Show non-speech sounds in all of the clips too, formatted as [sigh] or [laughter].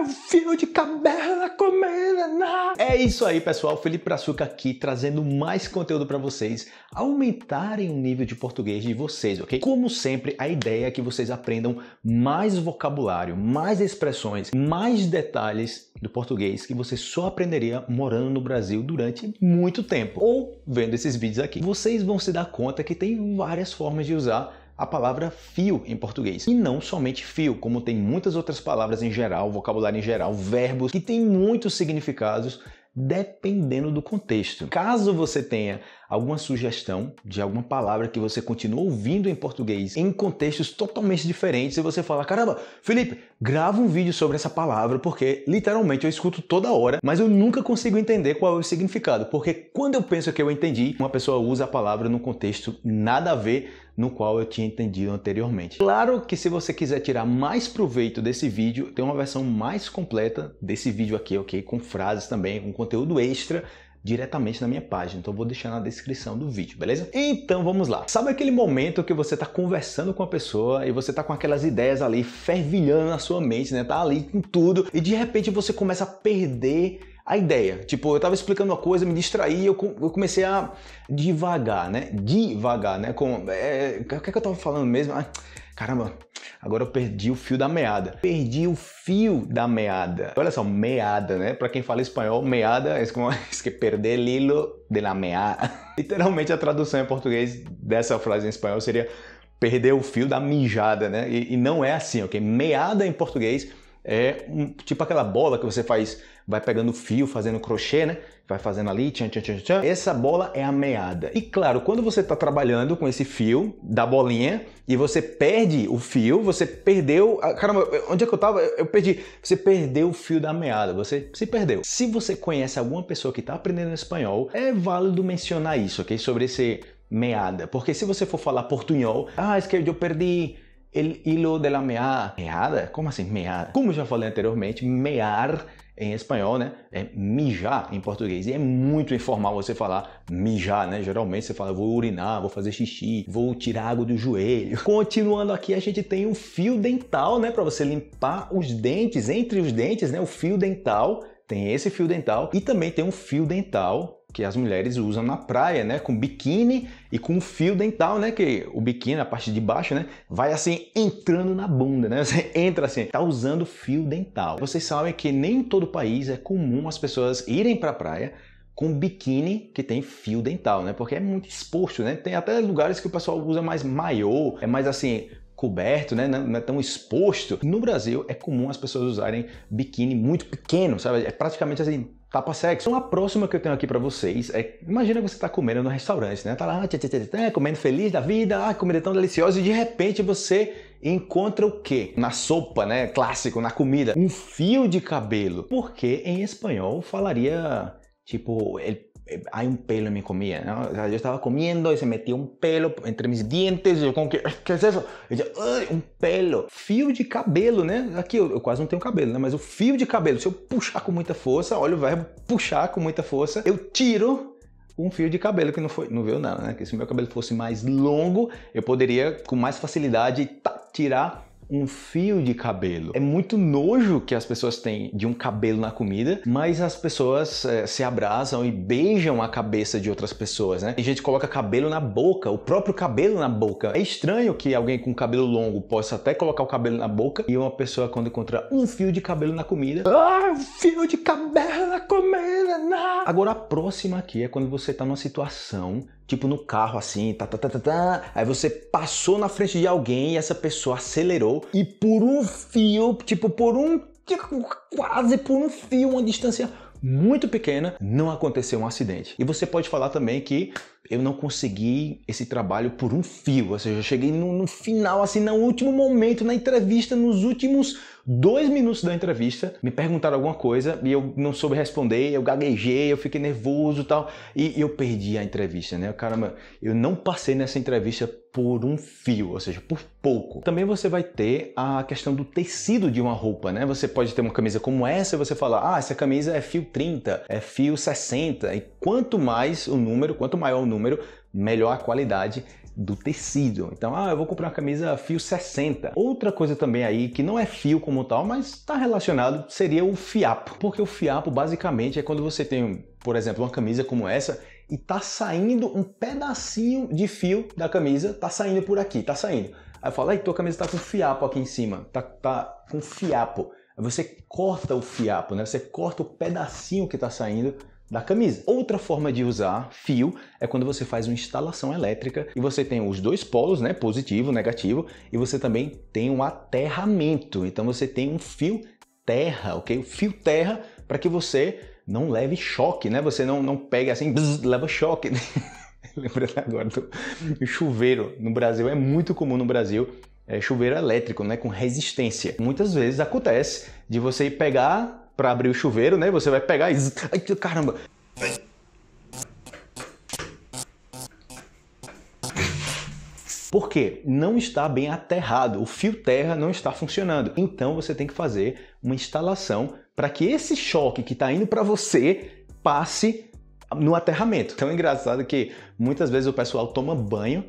um fio de cabelo comendo. Né? É isso aí, pessoal. Felipe Braçuca aqui trazendo mais conteúdo para vocês aumentarem o nível de português de vocês, ok? Como sempre, a ideia é que vocês aprendam mais vocabulário, mais expressões, mais detalhes do português que você só aprenderia morando no Brasil durante muito tempo ou vendo esses vídeos aqui. Vocês vão se dar conta que tem várias formas de usar a palavra fio em português. E não somente fio, como tem muitas outras palavras em geral, vocabulário em geral, verbos que têm muitos significados dependendo do contexto. Caso você tenha alguma sugestão de alguma palavra que você continua ouvindo em português em contextos totalmente diferentes e você fala: caramba, Felipe, grava um vídeo sobre essa palavra porque literalmente eu escuto toda hora, mas eu nunca consigo entender qual é o significado, porque quando eu penso que eu entendi, uma pessoa usa a palavra num contexto nada a ver no qual eu tinha entendido anteriormente. Claro que se você quiser tirar mais proveito desse vídeo, tem uma versão mais completa desse vídeo aqui, ok? Com frases também, com conteúdo extra diretamente na minha página, então eu vou deixar na descrição do vídeo, beleza? Então vamos lá. Sabe aquele momento que você está conversando com a pessoa e você está com aquelas ideias ali fervilhando na sua mente, né? Tá ali com tudo e de repente você começa a perder a ideia. Tipo, eu tava explicando uma coisa, me distraí, eu, eu comecei a devagar, né? Devagar, né? Com, é, o que, é que eu tava falando mesmo? Ah, caramba, agora eu perdi o fio da meada. Perdi o fio da meada. Olha só, meada, né? Para quem fala espanhol, meada é como [laughs] es que perder el hilo de la meada. [laughs] Literalmente a tradução em português dessa frase em espanhol seria perder o fio da mijada, né? E, e não é assim, ok? Meada em português é um, tipo aquela bola que você faz, vai pegando fio, fazendo crochê, né? Vai fazendo ali, tchan, tchan, tchan, tchan. Essa bola é a meada. E claro, quando você está trabalhando com esse fio da bolinha e você perde o fio, você perdeu. A... Caramba, onde é que eu tava? Eu perdi. Você perdeu o fio da meada, você se perdeu. Se você conhece alguma pessoa que está aprendendo espanhol, é válido mencionar isso, ok? Sobre esse meada. Porque se você for falar portunhol, ah, esquerdo, eu perdi el hilo de la meada. Meada? Como assim meada? Como já falei anteriormente, mear em espanhol, né? ¿eh? É mijar em português. E é muito informal você falar mijar, né? ¿eh? Geralmente você fala vou urinar, vou fazer xixi, vou tirar água do joelho. [laughs] Continuando aqui, a gente tem o um fio dental, né? Para você limpar os dentes, entre os dentes, né? O fio dental. Tem esse fio dental e também tem um fio dental que as mulheres usam na praia, né? Com biquíni e com fio dental, né? Que o biquíni, a parte de baixo, né? Vai assim entrando na bunda, né? [laughs] Você entra assim, tá usando fio dental. Vocês sabem que nem em todo país é comum as pessoas irem pra praia com biquíni que tem fio dental, né? Porque é muito exposto, né? Tem até lugares que o pessoal usa mais maior, é mais assim, coberto, né? Não é tão exposto. No Brasil é comum as pessoas usarem biquíni muito pequeno, sabe? É praticamente assim tapa sexo. Então a próxima que eu tenho aqui para vocês é, imagina que você tá comendo no restaurante, né? Tá lá, tchê, tchê, tchê, comendo feliz da vida, ah, comida tão deliciosa e de repente você encontra o quê? Na sopa, né? Clássico, na comida, um fio de cabelo. Porque em espanhol falaria tipo, ele eh, hay un pelo en mi comida, ¿no? O sea, yo estaba comiendo y se metía un pelo entre mis dientes eu como que, que é isso? um pelo, fio de cabelo, né? Aqui eu, quase não tenho cabelo, né? Mas o fio de cabelo, se eu puxar com muita força, olha o verbo puxar com muita força, eu tiro um fio de cabelo que não foi, não veio nada, né? Que se meu cabelo fosse mais longo, eu poderia com mais facilidade tirar um fio de cabelo. É muito nojo que as pessoas têm de um cabelo na comida, mas as pessoas é, se abraçam e beijam a cabeça de outras pessoas, né? Tem gente que coloca cabelo na boca, o próprio cabelo na boca. É estranho que alguém com cabelo longo possa até colocar o cabelo na boca e uma pessoa quando encontrar um fio de cabelo na comida, ah, um fio de cabelo na comida! Agora a próxima aqui é quando você tá numa situação, tipo no carro assim, tá, tá, tá, tá, tá, aí você passou na frente de alguém e essa pessoa acelerou e por um fio, tipo por um, tipo, quase por um fio, uma distância muito pequena, não aconteceu um acidente. E você pode falar também que eu não consegui esse trabalho por um fio, ou seja, eu cheguei no, no final, assim, no último momento, na entrevista, nos últimos dois minutos da entrevista, me perguntaram alguma coisa e eu não soube responder, eu gaguejei, eu fiquei nervoso tal, e, e eu perdi a entrevista, né? Caramba, eu não passei nessa entrevista por um fio, ou seja, por pouco. Também você vai ter a questão do tecido de uma roupa, né? Você pode ter uma camisa como essa e você falar, ah, essa camisa é fio 30, é fio 60, e quanto mais o número, quanto maior o número, número, melhor a qualidade do tecido. Então, ah, eu vou comprar uma camisa fio 60. Outra coisa também aí que não é fio como tal, mas está relacionado, seria o fiapo. Porque o fiapo basicamente é quando você tem, por exemplo, uma camisa como essa e tá saindo um pedacinho de fio da camisa, tá saindo por aqui, tá saindo. Aí fala, aí tua camisa tá com fiapo aqui em cima, tá, tá com fiapo. Aí você corta o fiapo, né? Você corta o pedacinho que tá saindo da camisa. Outra forma de usar fio é quando você faz uma instalação elétrica e você tem os dois polos, né, positivo, negativo, e você também tem um aterramento. Então você tem um fio terra, ok? O fio terra para que você não leve choque, né? Você não, não pegue assim, bzz, leva choque. [laughs] Lembrando agora do chuveiro no Brasil, é muito comum no Brasil é chuveiro elétrico, né? Com resistência. Muitas vezes acontece de você pegar para abrir o chuveiro, né? Você vai pegar e. Ai, caramba! Porque não está bem aterrado, o fio terra não está funcionando. Então você tem que fazer uma instalação para que esse choque que está indo para você passe no aterramento. Então é engraçado que muitas vezes o pessoal toma banho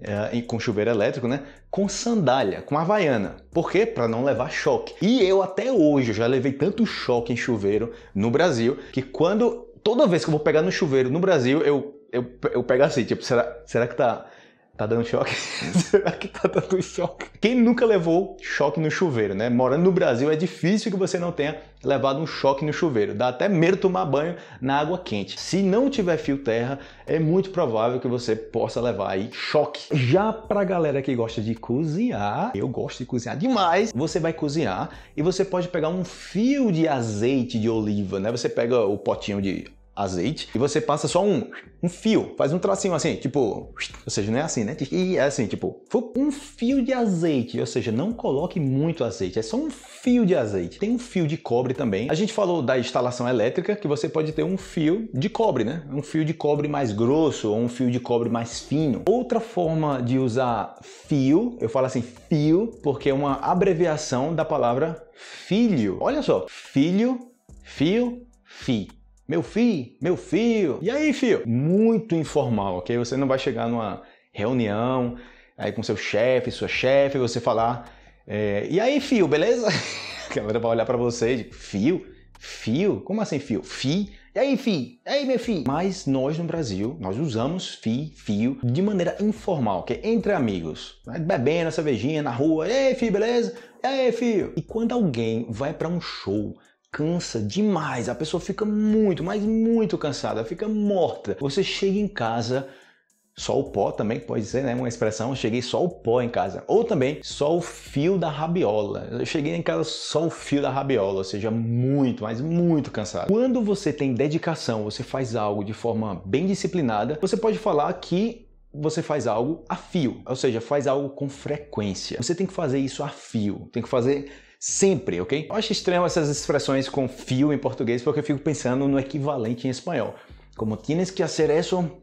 é, com chuveiro elétrico, né? Com sandália, com havaiana. Por quê? Para não levar choque. E eu até hoje já levei tanto choque em chuveiro no Brasil que quando toda vez que eu vou pegar no chuveiro no Brasil, eu eu, eu pego assim, tipo, será, será que tá Tá dando choque? Será [laughs] que tá dando choque? Quem nunca levou choque no chuveiro, né? Morando no Brasil é difícil que você não tenha levado um choque no chuveiro. Dá até medo tomar banho na água quente. Se não tiver fio terra, é muito provável que você possa levar aí choque. Já pra galera que gosta de cozinhar, eu gosto de cozinhar demais, você vai cozinhar e você pode pegar um fio de azeite de oliva, né? Você pega o potinho de azeite e você passa só um, um fio, faz um tracinho assim, tipo, ou seja, não é assim, né? E é assim, tipo, um fio de azeite, ou seja, não coloque muito azeite, é só um fio de azeite. Tem um fio de cobre também. A gente falou da instalação elétrica, que você pode ter um fio de cobre, né? Um fio de cobre mais grosso ou um fio de cobre mais fino. Outra forma de usar fio, eu falo assim fio, porque é uma abreviação da palavra filho. Olha só, filho, fio, fi meu filho, meu filho. E aí, filho? Muito informal, ok? Você não vai chegar numa reunião aí com seu chefe, sua chefe, você falar, é, e aí, fio, beleza? [laughs] A câmera vai olhar para você, tipo, fio, fio, como assim fio? Fi, e aí, fi, e aí, meu filho? Mas nós no Brasil, nós usamos fi, fio de maneira informal, que é entre amigos, bebendo bebendo cervejinha na rua, e aí, fi, beleza? E aí, fio? E quando alguém vai para um show, cansa demais. A pessoa fica muito, mas muito cansada, fica morta. Você chega em casa só o pó também pode ser, né? Uma expressão, cheguei só o pó em casa. Ou também só o fio da rabiola. Eu cheguei em casa só o fio da rabiola, ou seja, muito, mas muito cansado. Quando você tem dedicação, você faz algo de forma bem disciplinada, você pode falar que você faz algo a fio, ou seja, faz algo com frequência. Você tem que fazer isso a fio, tem que fazer sempre, ok? Eu acho estranho essas expressões com fio em português porque eu fico pensando no equivalente em espanhol. Como tienes que hacer eso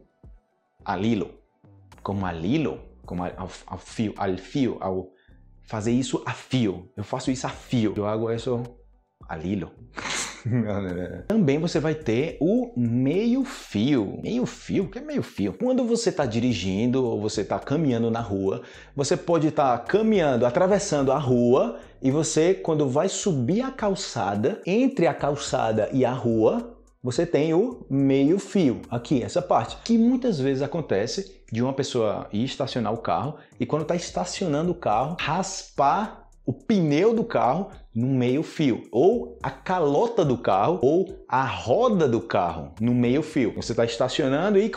al hilo. Como al hilo, como al fio, al fio, ao fazer isso a fio. Eu faço isso a fio. Eu hago isso al hilo. [laughs] Também você vai ter o meio fio. Meio fio? O que é meio fio? Quando você está dirigindo ou você está caminhando na rua, você pode estar tá caminhando, atravessando a rua e você, quando vai subir a calçada, entre a calçada e a rua, você tem o meio fio, aqui, essa parte, que muitas vezes acontece de uma pessoa ir estacionar o carro e quando está estacionando o carro, raspar o pneu do carro no meio-fio, ou a calota do carro, ou a roda do carro no meio-fio. Você está estacionando e.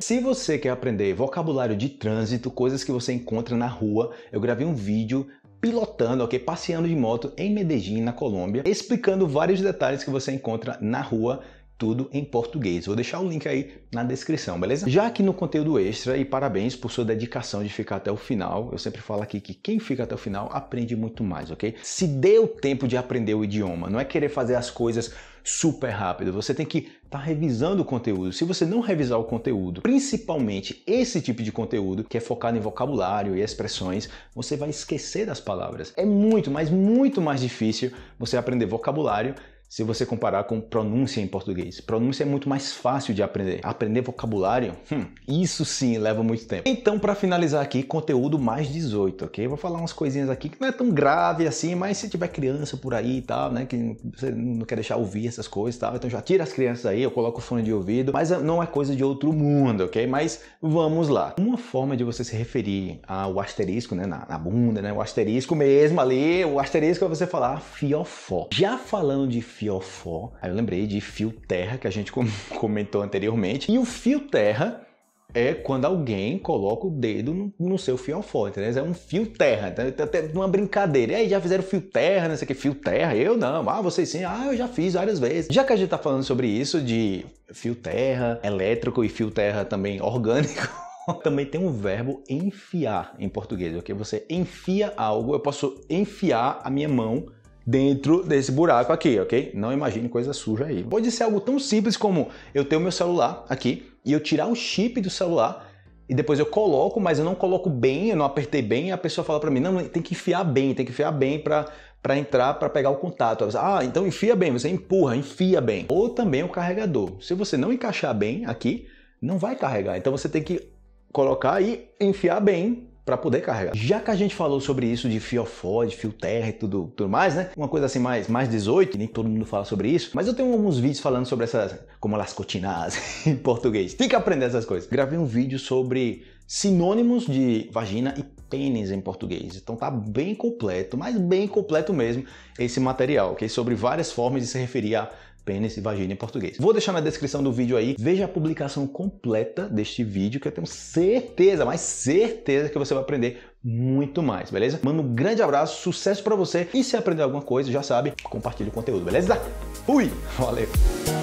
Se você quer aprender vocabulário de trânsito, coisas que você encontra na rua, eu gravei um vídeo pilotando, ok, passeando de moto em Medellín, na Colômbia, explicando vários detalhes que você encontra na rua tudo em português. Vou deixar o link aí na descrição, beleza? Já aqui no conteúdo extra, e parabéns por sua dedicação de ficar até o final. Eu sempre falo aqui que quem fica até o final aprende muito mais, ok? Se dê o tempo de aprender o idioma, não é querer fazer as coisas super rápido. Você tem que estar tá revisando o conteúdo. Se você não revisar o conteúdo, principalmente esse tipo de conteúdo que é focado em vocabulário e expressões, você vai esquecer das palavras. É muito, mas muito mais difícil você aprender vocabulário se você comparar com pronúncia em português. Pronúncia é muito mais fácil de aprender. Aprender vocabulário, hum, isso sim leva muito tempo. Então, para finalizar aqui, conteúdo mais 18, ok? Vou falar umas coisinhas aqui que não é tão grave assim, mas se tiver criança por aí e tal, né, que você não quer deixar ouvir essas coisas e tal, então já tira as crianças aí, eu coloco o fone de ouvido, mas é, não é coisa de outro mundo, ok? Mas vamos lá. Uma forma de você se referir ao asterisco, né, na, na bunda, né, o asterisco mesmo ali, o asterisco é você falar fiofó. Já falando de fiofó, fiofó. Aí eu lembrei de fio terra, que a gente [laughs] comentou anteriormente. E o fio terra é quando alguém coloca o dedo no, seu fiofó, entendeu? É um fio terra, tá? Tá até uma brincadeira. E aí, já fizeram fio terra, não sei o que, fio terra? Eu não. Ah, vocês sim. Ah, eu já fiz várias vezes. Já que a gente tá falando sobre isso, de fio terra, elétrico e fio terra também [laughs] orgânico, também tem um verbo enfiar em português, ok? Você enfia algo, eu posso enfiar a minha mão dentro desse buraco aqui, ok? Não imagine coisa suja aí. Pode ser algo tão simples como eu ter o meu celular aqui e eu tirar o chip do celular e depois eu coloco, mas eu não coloco bem, eu não apertei bem, a pessoa fala para mim, não, tem que enfiar bem, tem que enfiar bem para para entrar, para pegar o contato. Ah, então enfia bem, você empurra, enfia bem. Ou também o carregador. Se você não encaixar bem aqui, não vai carregar. Então você tem que colocar e enfiar bem para poder carregar. Já que a gente falou sobre isso de fiofó, de fio terra e tudo, tudo mais, né? Uma coisa assim mais, mais 18, nem todo mundo fala sobre isso, mas eu tenho alguns vídeos falando sobre essas, como elas cotinas [laughs] em português. Tem que aprender essas coisas. Gravei um vídeo sobre sinônimos de vagina e pênis em português. Então tá bem completo, mas bem completo mesmo esse material, ok? Sobre várias formas de se referir a pênis e vagina em português. Vou deixar na descrição do vídeo aí, veja a publicação completa deste vídeo que eu tenho certeza, mas certeza que você vai aprender muito mais, beleza? Mando um grande abraço, sucesso para você e se aprender alguma coisa, já sabe, compartilhe o conteúdo, beleza? Fui, valeu.